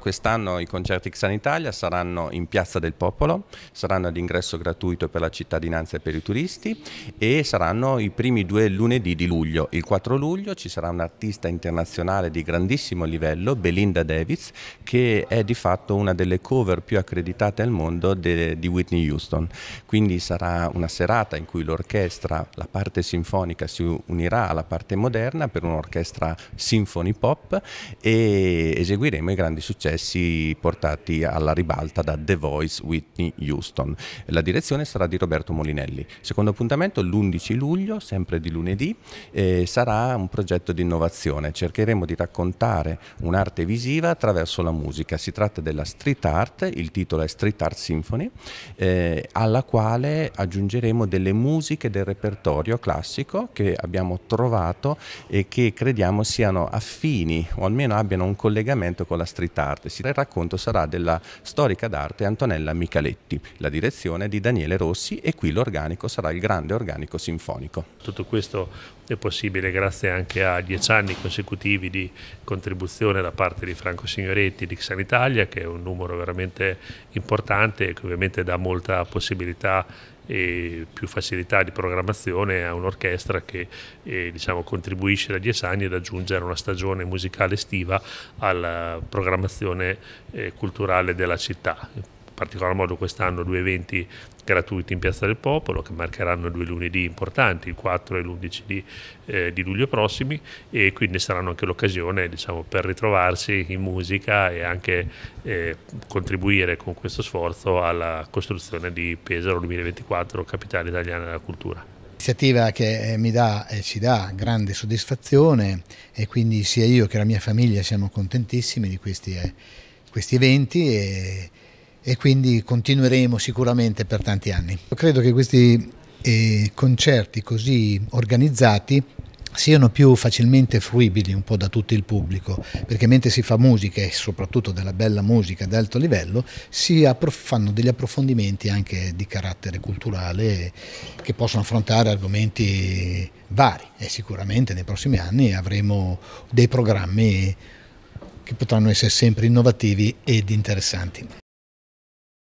Quest'anno i concerti Xan Italia saranno in Piazza del Popolo, saranno ad ingresso gratuito per la cittadinanza e per i turisti e saranno i primi due lunedì di luglio. Il 4 luglio ci sarà un'artista internazionale di grandissimo livello, Belinda Davis, che è di fatto una delle cover più accreditate al mondo de, di Whitney Houston. Quindi sarà una serata in cui l'orchestra, la parte sinfonica si unirà alla parte moderna per un'orchestra symphony pop e eseguiremo i grandi successi successi portati alla ribalta da The Voice Whitney Houston. La direzione sarà di Roberto Molinelli. Secondo appuntamento l'11 luglio, sempre di lunedì, eh, sarà un progetto di innovazione. Cercheremo di raccontare un'arte visiva attraverso la musica. Si tratta della street art, il titolo è Street Art Symphony, eh, alla quale aggiungeremo delle musiche del repertorio classico che abbiamo trovato e che crediamo siano affini o almeno abbiano un collegamento con la street art d'artesi. Il racconto sarà della storica d'arte Antonella Michaletti, la direzione di Daniele Rossi e qui l'organico sarà il grande organico sinfonico. Tutto questo è possibile grazie anche a dieci anni consecutivi di contribuzione da parte di Franco Signoretti di Xanitalia, che è un numero veramente importante e che ovviamente dà molta possibilità e più facilità di programmazione a un'orchestra che eh, diciamo, contribuisce da dieci anni ad aggiungere una stagione musicale estiva alla programmazione eh, culturale della città particolar modo quest'anno due eventi gratuiti in Piazza del Popolo che marcheranno due lunedì importanti, il 4 e l'11 di, eh, di luglio prossimi e quindi saranno anche l'occasione diciamo, per ritrovarsi in musica e anche eh, contribuire con questo sforzo alla costruzione di Pesaro 2024, capitale italiana della cultura iniziativa che eh, mi dà e ci dà grande soddisfazione e quindi sia io che la mia famiglia siamo contentissimi di questi, eh, questi eventi e quindi continueremo sicuramente per tanti anni. Credo che questi eh, concerti così organizzati siano più facilmente fruibili un po' da tutto il pubblico, perché mentre si fa musica e soprattutto della bella musica ad alto livello, si fanno degli approfondimenti anche di carattere culturale che possono affrontare argomenti vari e sicuramente nei prossimi anni avremo dei programmi che potranno essere sempre innovativi ed interessanti.